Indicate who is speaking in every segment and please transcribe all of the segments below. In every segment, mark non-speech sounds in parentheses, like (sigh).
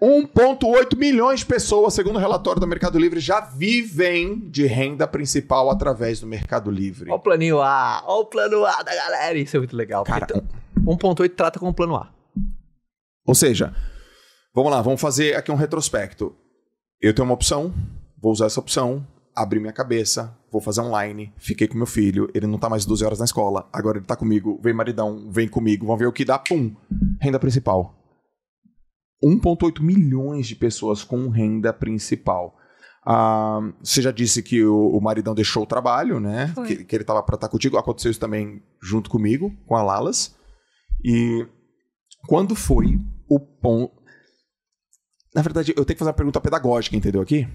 Speaker 1: 1,8 milhões de pessoas, segundo o relatório do Mercado Livre, já vivem de renda principal através do Mercado Livre. Olha o planinho A, olha o plano A da galera.
Speaker 2: Isso é muito legal.
Speaker 1: Cara, 1,8 então, trata como plano A. Ou seja, vamos lá, vamos fazer aqui um retrospecto. Eu tenho uma opção, vou usar essa opção, abri minha cabeça, vou fazer online, fiquei com meu filho, ele não tá mais 12 horas na escola, agora ele tá comigo, vem maridão, vem comigo, vamos ver o que dá, pum, renda principal. 1,8 milhões de pessoas com renda principal. Ah, você já disse que o, o, maridão deixou o trabalho, né? Que, que, ele estava para estar tá contigo. Aconteceu isso também junto comigo, com a Lalas. E quando foi o ponto. Na verdade, eu tenho que fazer uma pergunta pedagógica, entendeu? Aqui?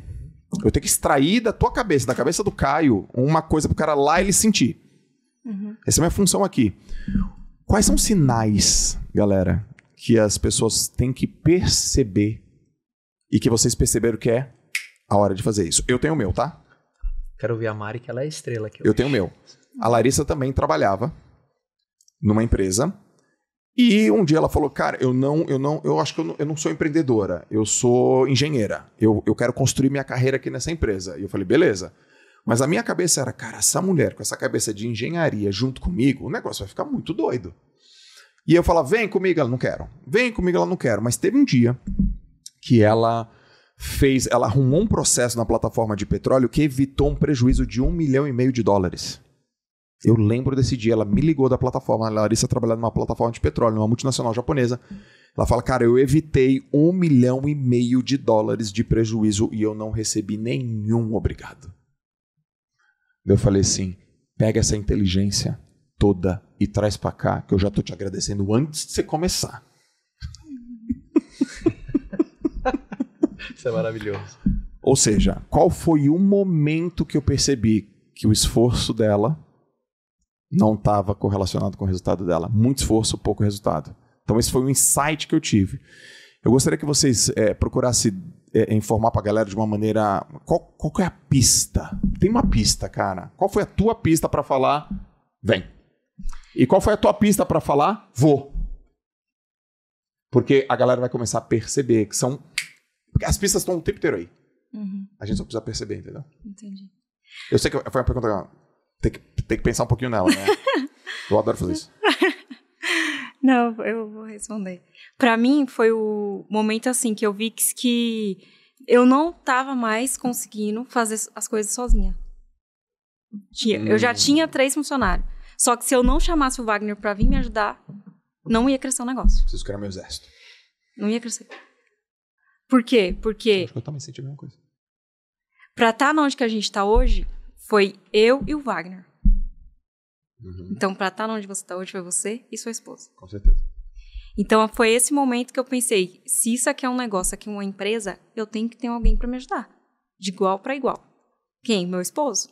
Speaker 1: Eu tenho que extrair da tua cabeça, da cabeça do Caio, uma coisa pro cara lá ele sentir. Uhum. Essa é a minha função aqui. Quais são os sinais, galera, que as pessoas têm que perceber e que vocês perceberam que é a hora de fazer isso. Eu tenho o meu, tá?
Speaker 2: Quero ver a Mari, que ela é estrela aqui.
Speaker 1: Eu tenho o meu. A Larissa também trabalhava numa empresa. E um dia ela falou: Cara, eu não, eu não, eu acho que eu não, eu não sou empreendedora, eu sou engenheira. Eu, eu quero construir minha carreira aqui nessa empresa. E eu falei, beleza. Mas a minha cabeça era, cara, essa mulher com essa cabeça de engenharia junto comigo, o negócio vai ficar muito doido. E eu falava, vem comigo, ela não quero. Vem comigo, ela não quero. Mas teve um dia que ela fez, ela arrumou um processo na plataforma de petróleo que evitou um prejuízo de um milhão e meio de dólares. Eu lembro desse dia, ela me ligou da plataforma, a Larissa trabalhando numa plataforma de petróleo, numa multinacional japonesa. Ela fala, cara, eu evitei um milhão e meio de dólares de prejuízo e eu não recebi nenhum obrigado. Eu falei assim, pega essa inteligência toda e traz para cá, que eu já tô te agradecendo antes de você começar. (laughs) Isso é maravilhoso. Ou seja, qual foi o momento que eu percebi que o esforço dela não estava correlacionado com o resultado dela? Muito esforço, pouco resultado. Então, esse foi um insight que eu tive. Eu gostaria que vocês é, procurassem é, informar para a galera de uma maneira. Qual, qual é a pista? Tem uma pista, cara. Qual foi a tua pista para falar? Vem. E qual foi a tua pista para falar? Vou. Porque a galera vai começar a perceber que são. Porque as pistas estão o tempo inteiro aí. Uhum. A gente só precisa perceber, entendeu? Entendi. Eu sei que foi uma pergunta. Tem que, tem que pensar um pouquinho nela, né? (laughs) eu adoro fazer
Speaker 3: isso. (laughs) Não, eu vou responder. Para mim, foi o momento assim que eu vi que, eu não estava mais conseguindo fazer as coisas sozinha. Eu já hum. tinha três funcionários. Só que se eu não chamasse o Wagner para vir me ajudar, não ia crescer o negócio. Preciso criar meu exército. Não ia crescer. Por quê? Porque. Acho que eu também senti a mesma coisa. Pra estar tá onde que a gente tá hoje, foi eu e o Wagner. Uhum. Então, pra estar tá onde você tá hoje, foi você e sua esposa. Com certeza. Então, foi esse momento que eu pensei: se isso aqui é um negócio, aqui é uma empresa, eu tenho que ter alguém para me ajudar. De igual para igual. Quem? Meu esposo.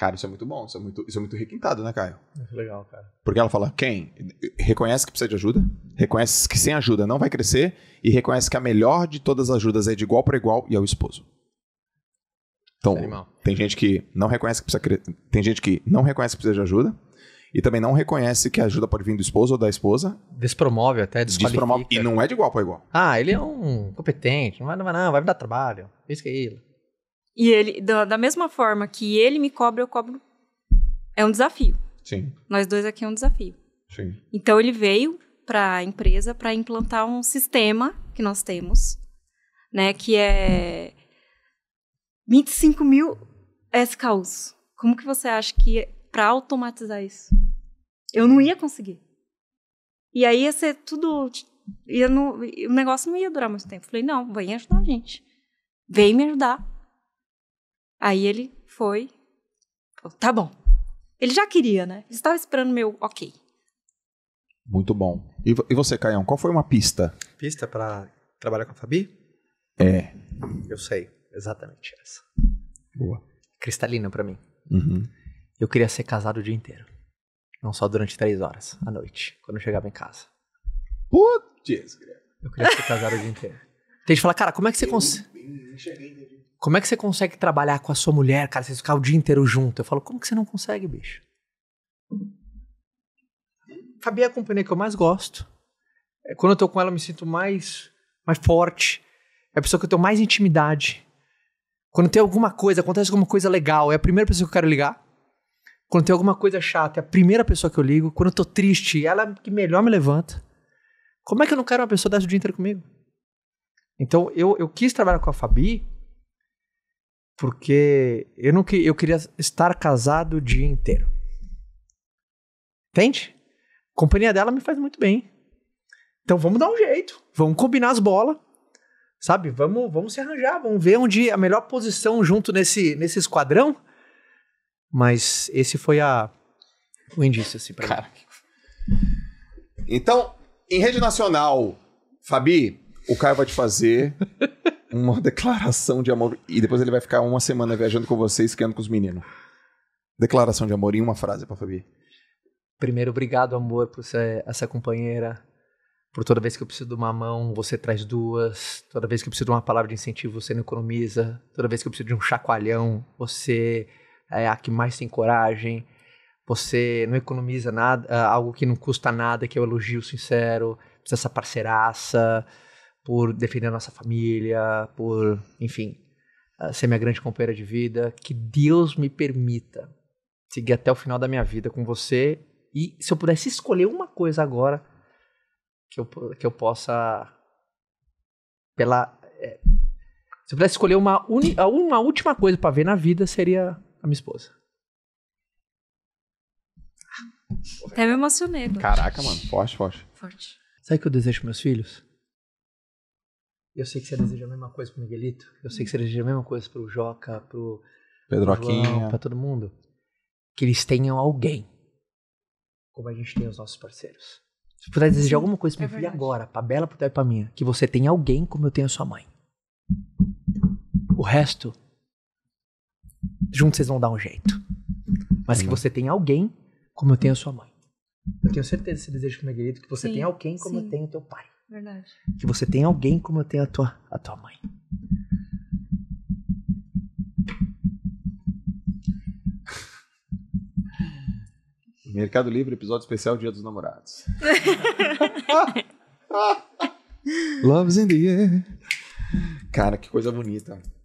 Speaker 1: Cara, isso é muito bom, isso é muito, isso é muito requintado, né, Caio? Muito é legal, cara. Porque ela fala, quem reconhece que precisa de ajuda, reconhece que sem ajuda não vai crescer e reconhece que a melhor de todas as ajudas é de igual para igual e é o esposo. Então, Animal. tem gente que não reconhece que precisa cre... tem gente que não reconhece que precisa de ajuda e também não reconhece que a ajuda pode vir do esposo ou da esposa. Despromove até, despromove e não é de igual para igual. Ah, ele é
Speaker 2: um
Speaker 3: competente, não vai, não vai, não, vai me dar trabalho. Isso que é ele. E ele, da, da mesma forma que ele me cobra, eu cobro. É um desafio. Sim. Nós dois aqui é um desafio. Sim. Então ele veio para a empresa para implantar um sistema que nós temos, né, que é 25 mil SKUs. Como que você acha que é para automatizar isso? Eu não ia conseguir. E aí ia ser tudo, ia no, o negócio não ia durar muito tempo. Falei não, vem ajudar a gente, vem me ajudar. Aí ele foi, falou, tá bom. Ele já queria, né? Ele estava esperando meu ok.
Speaker 1: Muito bom. E, e você, Caião, qual foi uma pista?
Speaker 2: Pista para trabalhar com a Fabi? É. Eu sei, exatamente essa. Boa. Cristalina para mim. Uhum. Eu queria ser casado o dia inteiro. Não só durante três horas, à noite, quando eu chegava em casa. Putz, eu queria ser casado o dia inteiro. Tem gente que fala, cara, como é que você consegue. Como é que você consegue trabalhar com a sua mulher, cara? Vocês ficar o dia inteiro junto. Eu falo, como que você não consegue, bicho? Fabi é a companhia que eu mais gosto. É, quando eu tô com ela, eu me sinto mais, mais forte. É a pessoa que eu tenho mais intimidade. Quando tem alguma coisa, acontece alguma coisa legal, é a primeira pessoa que eu quero ligar. Quando tem alguma coisa chata, é a primeira pessoa que eu ligo. Quando eu tô triste, ela é que melhor me levanta. Como é que eu não quero uma pessoa dessa o dia inteiro comigo? Então, eu, eu quis trabalhar com a Fabi porque eu não eu queria estar casado o dia inteiro. Entende? A companhia dela me faz muito bem. Então vamos dar um jeito. Vamos combinar as bolas. Sabe? Vamos, vamos se arranjar, vamos ver onde é a melhor posição junto nesse, nesse esquadrão. Mas esse foi a o indício assim para Cara. Mim.
Speaker 1: Então, em rede nacional, Fabi, o Caio vai te fazer (laughs) uma (laughs) declaração de amor. E depois ele vai ficar uma semana viajando com você, esquiando com os meninos. Declaração de amor em uma frase para Fabi.
Speaker 2: Primeiro, obrigado, amor, por ser essa companheira. Por toda vez que eu preciso de uma mão, você traz duas. Toda vez que eu preciso de uma palavra de incentivo, você não economiza. Toda vez que eu preciso de um chacoalhão, você é a que mais tem coragem. Você não economiza nada, ah, algo que não custa nada, que é o elogio sincero. Precisa essa parceiraça por defender a nossa família, por, enfim, ah, ser minha grande companheira de vida. Que Deus me permita seguir até o final da minha vida com você. E se eu pudesse escolher uma coisa agora que eu, que eu possa. Pela. É, se eu pudesse escolher uma, uni, uma última coisa para ver na vida, seria a minha esposa.
Speaker 3: Até me emocionei. Caraca, mano. Forte, forte. Forte.
Speaker 2: Sabe o que eu desejo para meus filhos? Eu sei que você deseja a mesma coisa pro Miguelito. Eu sei que você deseja a mesma coisa pro Joca, pro Pedroquinho, é. para todo mundo. Que eles tenham alguém. Como a gente tem os nossos parceiros. Se puder desejar alguma coisa pro é filho verdade. agora, pra Bela, pro Débora e pra minha, que você tenha alguém como eu tenho a sua mãe. O resto, juntos vocês vão dar um jeito. Mas que uhum. você tenha alguém como eu tenho a sua mãe. Eu tenho certeza que você deseja pro Miguelito, que você tenha alguém como Sim. eu tenho o teu pai. Verdade. Que você tem alguém como tenho a tua, a tua
Speaker 3: mãe.
Speaker 1: (laughs) Mercado Livre, episódio especial Dia dos Namorados.
Speaker 3: (laughs) (laughs)
Speaker 1: Love's in the air. Cara, que coisa bonita.